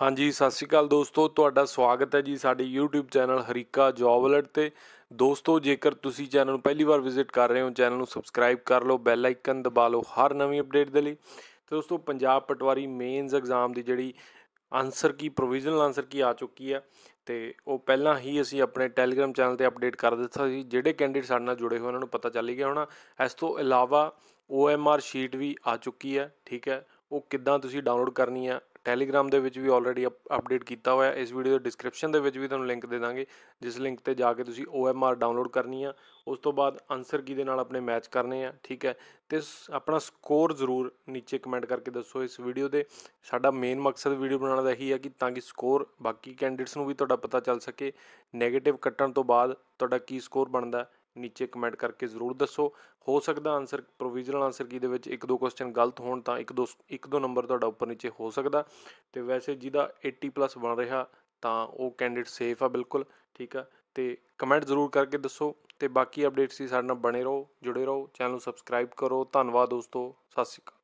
ਹਾਂਜੀ ਸਤਿ ਸ਼੍ਰੀ ਅਕਾਲ ਦੋਸਤੋ ਤੁਹਾਡਾ ਸਵਾਗਤ ਹੈ ਜੀ ਸਾਡੇ YouTube channel Harika job alert ਤੇ ਦੋਸਤੋ ਜੇਕਰ ਤੁਸੀਂ ਚੈਨਲ ਨੂੰ ਪਹਿਲੀ ਵਾਰ ਵਿਜ਼ਿਟ ਕਰ ਰਹੇ ਹੋ ਚੈਨਲ ਨੂੰ ਸਬਸਕ੍ਰਾਈਬ ਕਰ ਲਓ ਬੈਲ ਆਈਕਨ ਦਬਾ ਲਓ ਹਰ ਨਵੀਂ ਅਪਡੇਟ ਦੇ ਲਈ ਤੇ ਦੋਸਤੋ ਪੰਜਾਬ ਪਟਵਾਰੀ ਮੇਨਸ ਐਗਜ਼ਾਮ ਦੀ ਜਿਹੜੀ answer key provisional answer key ਆ ਚੁੱਕੀ ਹੈ ਤੇ ਉਹ ਪਹਿਲਾਂ ਹੀ ਅਸੀਂ ਆਪਣੇ ਟੈਲੀਗ੍ਰam ਚੈਨਲ ਤੇ ਅਪਡੇਟ ਕਰ ਦਿੱਤਾ ਸੀ ਜਿਹੜੇ ਕੈਂਡੀਡੇਟ ਸਾਡੇ ਨਾਲ ਜੁੜੇ ਹੋਏ ਉਹਨਾਂ ਨੂੰ ਪਤਾ ਚੱਲ ਹੀ ਗਿਆ ਹੋਣਾ ਇਸ ਤੋਂ ਇਲਾਵਾ OMR ਸ਼ੀਟ ਵੀ ਆ ਚੁੱਕੀ ਹੈ ਠੀਕ ਹੈ ਉਹ ਕਿੱਦਾਂ ਤੁਸੀਂ ਡਾਊਨਲੋਡ ਕਰਨੀ ਆ ਟੈਲੀਗ੍ਰam ਦੇ ਵਿੱਚ ਵੀ ਆਲਰੇਡੀ ਅਪਡੇਟ ਕੀਤਾ ਹੋਇਆ ਇਸ ਵੀਡੀਓ ਦੇ ਡਿਸਕ੍ਰਿਪਸ਼ਨ ਦੇ ਵਿੱਚ ਵੀ ਤੁਹਾਨੂੰ ਲਿੰਕ ਦੇ ਦਾਂਗੇ ਜਿਸ ਲਿੰਕ ਤੇ ਜਾ ਕੇ ਤੁਸੀਂ OMR ਡਾਊਨਲੋਡ ਕਰਨੀ ਆ ਉਸ ਤੋਂ ਬਾਅਦ ਆਨਸਰ ਕੀ ਦੇ ਨਾਲ ਆਪਣੇ ਮੈਚ ਕਰਨੇ ਆ ਠੀਕ ਹੈ ਤੇ ਆਪਣਾ ਸਕੋਰ ਜ਼ਰੂਰ ਨੀਚੇ ਕਮੈਂਟ ਕਰਕੇ ਦੱਸੋ ਇਸ ਵੀਡੀਓ ਦੇ ਸਾਡਾ ਮੇਨ ਮਕਸਦ ਵੀਡੀਓ ਬਣਾਉਣ ਦਾ ਇਹੀ ਹੈ ਕਿ ਤਾਂ ਕਿ ਸਕੋਰ ਬਾਕੀ ਕੈਂਡੀਡੇਟਸ ਨੂੰ ਵੀ ਤੁਹਾਡਾ ਪਤਾ ਚੱਲ ਸਕੇ 네ਗੇਟਿਵ ਕੱਟਣ ਤੋਂ ਬਾਅਦ ਤੁਹਾਡਾ ਕੀ ਸਕੋਰ ਬਣਦਾ ਨੀਚੇ ਕਮੈਂਟ ਕਰਕੇ ਜ਼ਰੂਰ ਦੱਸੋ ਹੋ ਸਕਦਾ ਆਨਸਰ ਪ੍ਰੋਵੀਜ਼ਨਲ ਆਨਸਰ ਕੀ ਦੇ ਵਿੱਚ ਇੱਕ ਦੋ ਕੁਐਸਚਨ ਗਲਤ ਹੋਣ ਤਾਂ ਇੱਕ ਦੋ ਇੱਕ ਦੋ ਨੰਬਰ ਤੁਹਾਡਾ ਉੱਪਰ ਨੀਚੇ ਹੋ ਸਕਦਾ ਤੇ ਵੈਸੇ ਜਿਹਦਾ 80 ਪਲੱਸ ਬਣ ਰਿਹਾ ਤਾਂ ਉਹ ਕੈਂਡੀਡੇਟ ਸੇਫ ਆ ਬਿਲਕੁਲ ਠੀਕ ਆ ਤੇ ਕਮੈਂਟ ਜ਼ਰੂਰ ਕਰਕੇ ਦੱਸੋ ਤੇ ਬਾਕੀ ਅਪਡੇਟਸ ਵੀ ਸਾਡੇ ਨਾਲ ਬਣੇ ਰਹੋ ਜੁੜੇ ਰਹੋ ਚੈਨਲ ਨੂੰ ਸਬਸਕ੍ਰਾਈਬ ਕਰੋ ਧੰਨਵਾਦ ਦੋਸਤੋ ਸਤਿ ਸ਼੍ਰੀ ਅਕਾਲ